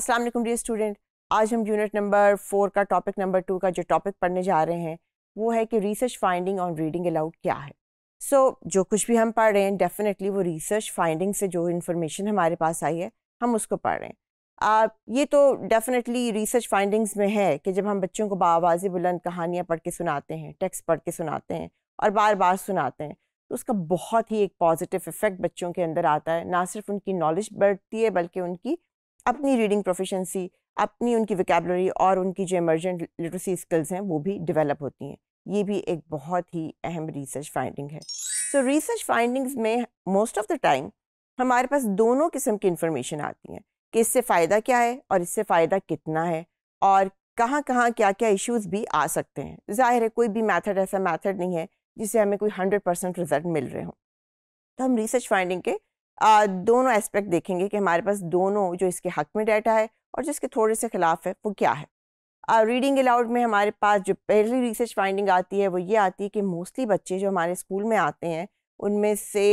अस्सलाम वालेकुम dear student आज हम यूनिट नंबर फोर का टॉपिक नंबर टू का जो टॉपिक पढ़ने जा रहे हैं वो है कि research finding on reading aloud क्या है सो so, जो कुछ भी हम पढ़ रहे हैं डेफिनेटली वो रिसर्च फाइंडिंग से जो इन्फॉर्मेशन हमारे पास आई है हम उसको पढ़ रहे हैं आ, ये तो डेफिनेटली रिसर्च फाइंडिंग्स में है कि जब हम बच्चों को बावाज़ बुलंद कहानियाँ पढ़ के सुनाते हैं टेक्स्ट पढ़ के सुनाते हैं और बार बार सुनाते हैं तो उसका बहुत ही एक पॉजिटिव इफ़ेक्ट बच्चों के अंदर आता है ना सिर्फ उनकी नॉलेज बढ़ती है बल्कि उनकी अपनी रीडिंग प्रोफिशेंसी अपनी उनकी विकेबलरी और उनकी जो इमरजेंट लिटरेसी स्किल्स हैं वो भी डेवलप होती हैं ये भी एक बहुत ही अहम रिसर्च फाइंडिंग है सो रिसर्च फाइंडिंग्स में मोस्ट ऑफ द टाइम हमारे पास दोनों किस्म की इंफॉर्मेशन आती हैं कि इससे फ़ायदा क्या है और इससे फ़ायदा कितना है और कहाँ कहाँ क्या क्या इश्यूज भी आ सकते हैं जाहिर है कोई भी मैथड ऐसा मैथड नहीं है जिससे हमें कोई हंड्रेड परसेंट रिजल्ट मिल रहे हों तो हम रिसर्च फाइंडिंग के आ, दोनों एस्पेक्ट देखेंगे कि हमारे पास दोनों जो इसके हक में डाटा है और जिसके थोड़े से ख़िलाफ़ है वो क्या है रीडिंग अलाउड में हमारे पास जो पहली रिसर्च फाइंडिंग आती है वो ये आती है कि मोस्टली बच्चे जो हमारे स्कूल में आते हैं उनमें से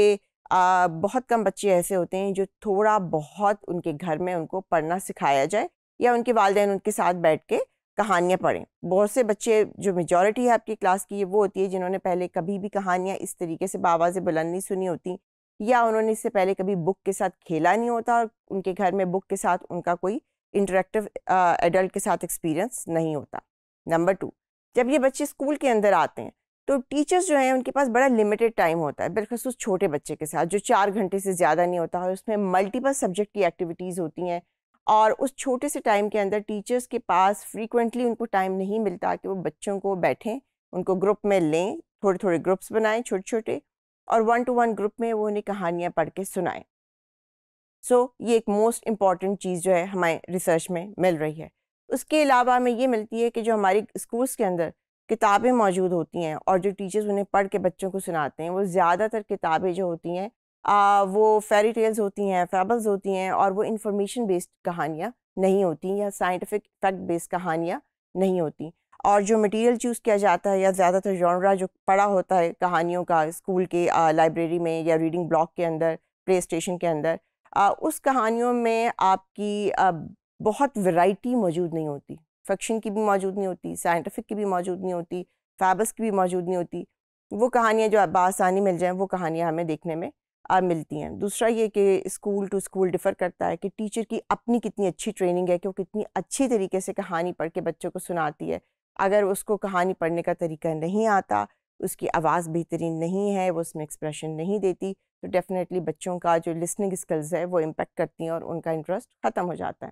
आ, बहुत कम बच्चे ऐसे होते हैं जो थोड़ा बहुत उनके घर में उनको पढ़ना सिखाया जाए या उनके वालदे उनके साथ बैठ के कहानियाँ पढ़ें बहुत से बच्चे जो मेजॉरिटी है आपकी क्लास की वो होती है जिन्होंने पहले कभी भी कहानियाँ इस तरीके से बाबा से बुलंदी सुनी होती या उन्होंने इससे पहले कभी बुक के साथ खेला नहीं होता और उनके घर में बुक के साथ उनका कोई इंटरेक्टिव एडल्ट के साथ एक्सपीरियंस नहीं होता नंबर टू जब ये बच्चे स्कूल के अंदर आते हैं तो टीचर्स जो हैं उनके पास बड़ा लिमिटेड टाइम होता है बिलखसूस छोटे बच्चे के साथ जो चार घंटे से ज़्यादा नहीं होता है उसमें मल्टीपल सब्जेक्ट की एक्टिविटीज़ होती हैं और उस छोटे से टाइम के अंदर टीचर्स के पास फ्रीक्वेंटली उनको टाइम नहीं मिलता कि वो बच्चों को बैठें उनको ग्रुप में लें थोड़े थोड़े ग्रुप्स बनाएं छोटे छोटे और वन टू वन ग्रुप में वो उन्हें कहानियाँ पढ़ के सुनाएं सो so, ये एक मोस्ट इम्पॉर्टेंट चीज़ जो है हमारे रिसर्च में मिल रही है उसके अलावा हमें ये मिलती है कि जो हमारी स्कूल्स के अंदर किताबें मौजूद होती हैं और जो टीचर्स उन्हें पढ़ के बच्चों को सुनाते हैं वो ज़्यादातर किताबें जो होती हैं वो फेरी टेल्स होती हैं फेबल्स होती हैं और वो इंफॉर्मेशन बेस्ड कहानियाँ नहीं होती या साइंटिफिक फैक्ट बेस्ड कहानियाँ नहीं होती और जो मटेरियल चूज़ किया जाता है या ज़्यादातर जॉनरा जो पढ़ा होता है कहानियों का स्कूल के लाइब्रेरी में या रीडिंग ब्लॉक के अंदर प्ले स्टेशन के अंदर आ, उस कहानियों में आपकी आ, बहुत वैरायटी मौजूद नहीं होती फिक्शन की भी मौजूद नहीं होती साइंटिफिक की भी मौजूद नहीं होती फैबस की भी मौजूद नहीं होती वो कहानियाँ जो बासानी मिल जाएँ वो कहानियाँ हमें देखने में आ, मिलती हैं दूसरा ये कि स्कूल टू स्कूल डिफ़र करता है कि टीचर की अपनी कितनी अच्छी ट्रेनिंग है कि वो कितनी अच्छी तरीके से कहानी पढ़ के बच्चों को सुनाती है अगर उसको कहानी पढ़ने का तरीका नहीं आता उसकी आवाज़ बेहतरीन नहीं है वो उसमें एक्सप्रेशन नहीं देती तो डेफ़िनेटली बच्चों का जो लिसनिंग स्किल्स है वो इम्पेक्ट करती हैं और उनका इंटरेस्ट ख़त्म हो जाता है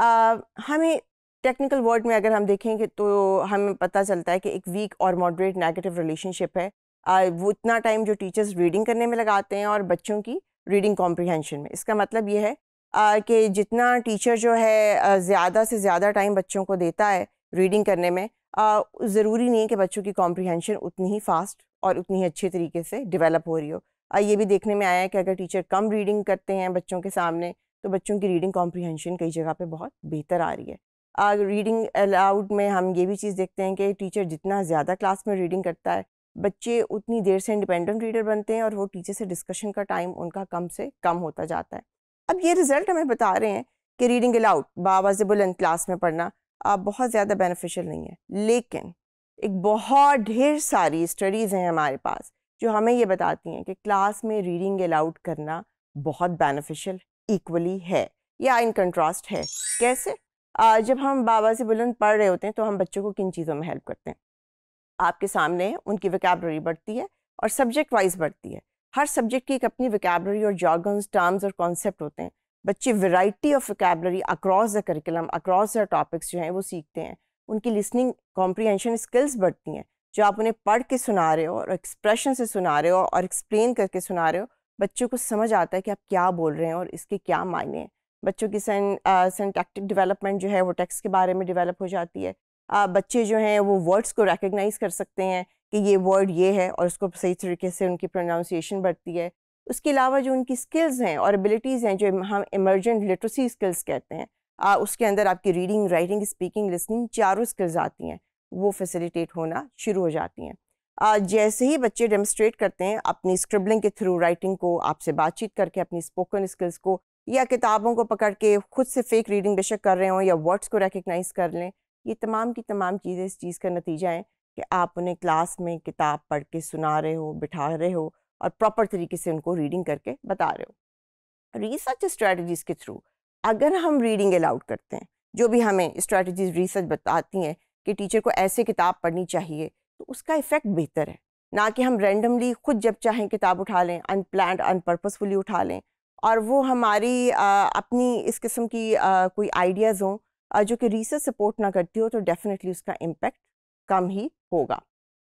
uh, हमें टेक्निकल वर्ड में अगर हम देखेंगे तो हमें पता चलता है कि एक वीक और मॉडरेट नेगेटिव रिलेशनशिप है uh, वो इतना टाइम जो टीचर्स रीडिंग करने में लगाते हैं और बच्चों की रीडिंग कॉम्प्रिहेंशन में इसका मतलब ये है uh, कि जितना टीचर जो है ज़्यादा से ज़्यादा टाइम बच्चों को देता है रीडिंग करने में ज़रूरी नहीं है कि बच्चों की कॉम्प्रिहेंशन उतनी ही फास्ट और उतनी ही अच्छे तरीके से डेवलप हो रही हो आ ये भी देखने में आया है कि अगर टीचर कम रीडिंग करते हैं बच्चों के सामने तो बच्चों की रीडिंग कॉम्प्रिहेंशन कई जगह पर बहुत बेहतर आ रही है आ, रीडिंग अलाउड में हम ये भी चीज़ देखते हैं कि टीचर जितना ज़्यादा क्लास में रीडिंग करता है बच्चे उतनी देर से इंडिपेंडेंट रीडर बनते हैं और वो टीचर से डिस्कशन का टाइम उनका कम से कम होता जाता है अब ये रिज़ल्ट हमें बता रहे हैं कि रीडिंग अलाउड बाबाज बुलंद क्लास में पढ़ना बहुत ज़्यादा बेनिफिशियल नहीं है लेकिन एक बहुत ढेर सारी स्टडीज़ हैं हमारे पास जो हमें ये बताती हैं कि क्लास में रीडिंग अलाउड करना बहुत बेनिफिशियल इक्वली है या इन कंट्रास्ट है कैसे आ, जब हम बाबा से बुलंद पढ़ रहे होते हैं तो हम बच्चों को किन चीज़ों में हेल्प करते हैं आपके सामने उनकी वकेबलरी बढ़ती है और सब्जेक्ट वाइज बढ़ती है हर सब्जेक्ट की एक अपनी वकेबलरी और जॉगन्स टर्म्स और कॉन्सेप्ट होते हैं बच्चे variety of vocabulary across the curriculum across the topics जो हैं वो सीखते हैं उनकी लिसनिंग कॉम्प्रीहेंशन स्किल्स बढ़ती हैं जो आप उन्हें पढ़ के सुना रहे हो और एक्सप्रेशन से सुना रहे हो और एक्सप्लेन करके सुना रहे हो बच्चों को समझ आता है कि आप क्या बोल रहे हैं और इसके क्या मायने हैं बच्चों की सेंटैक्टिक डेवलपमेंट जो है वो टेक्स्ट के बारे में डेवलप हो जाती है आ, बच्चे जो हैं वो वर्ड्स को रिकग्नाइज कर सकते हैं कि ये वर्ड ये है और उसको सही तरीके से उनकी प्रोनाउंसिएशन बढ़ती है उसके अलावा जो उनकी स्किल्स हैं और एबिलिटीज़ हैं जो हम इमरजेंट लिटरेसी स्किल्स कहते हैं आ, उसके अंदर आपकी रीडिंग राइटिंग स्पीकिंग लिसनिंग चारों स्किल्स आती हैं वो फैसिलिटेट होना शुरू हो जाती हैं जैसे ही बच्चे डेमोस्ट्रेट करते हैं अपनी स्क्रिबलिंग के थ्रू राइटिंग को आपसे बातचीत करके अपनी स्पोकन स्किल्स को या किताबों को पकड़ के खुद से फेक रीडिंग बेशक कर रहे हों या वर्ड्स को रिकगनाइज कर लें ये तमाम की तमाम चीज़ें इस चीज़ का नतीजा है कि आप उन्हें क्लास में किताब पढ़ के सुना रहे हो बिठा रहे हो और प्रॉपर तरीके से उनको रीडिंग करके बता रहे हो रिसर्च स्ट्रेटजीज़ के थ्रू अगर हम रीडिंग अलाउड करते हैं जो भी हमें स्ट्रेटजीज रिसर्च बताती हैं कि टीचर को ऐसे किताब पढ़नी चाहिए तो उसका इफ़ेक्ट बेहतर है ना कि हम रेंडमली खुद जब चाहें किताब उठा लें अनप्लान अनपर्पसफुली उठा लें और वो हमारी आ, अपनी इस किस्म की आ, कोई आइडियाज़ हों जो कि रिसर्च सपोर्ट ना करती हो तो डेफ़िनेटली उसका इम्पेक्ट कम ही होगा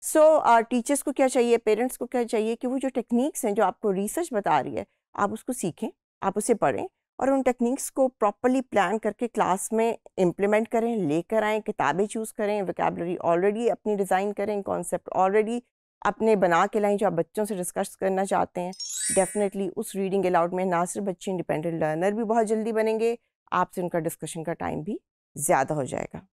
सो so, टीचर्स uh, को क्या चाहिए पेरेंट्स को क्या चाहिए कि वो जो टेक्निक्स हैं जो आपको रिसर्च बता रही है आप उसको सीखें आप उसे पढ़ें और उन टेक्निक्स को प्रॉपरली प्लान करके क्लास में इम्प्लीमेंट करें लेकर आएँ किताबें चूज़ करें वैकेबलरी ऑलरेडी अपनी डिज़ाइन करें कॉन्सेप्ट ऑलरेडी अपने बना के लाएँ जो आप बच्चों से डिस्कस करना चाहते हैं डेफिनेटली उस रीडिंग अलाउड में ना सिर्फ बच्चे इंडिपेंडेंट लर्नर भी बहुत जल्दी बनेंगे आपसे उनका डिस्कशन का टाइम भी ज़्यादा हो जाएगा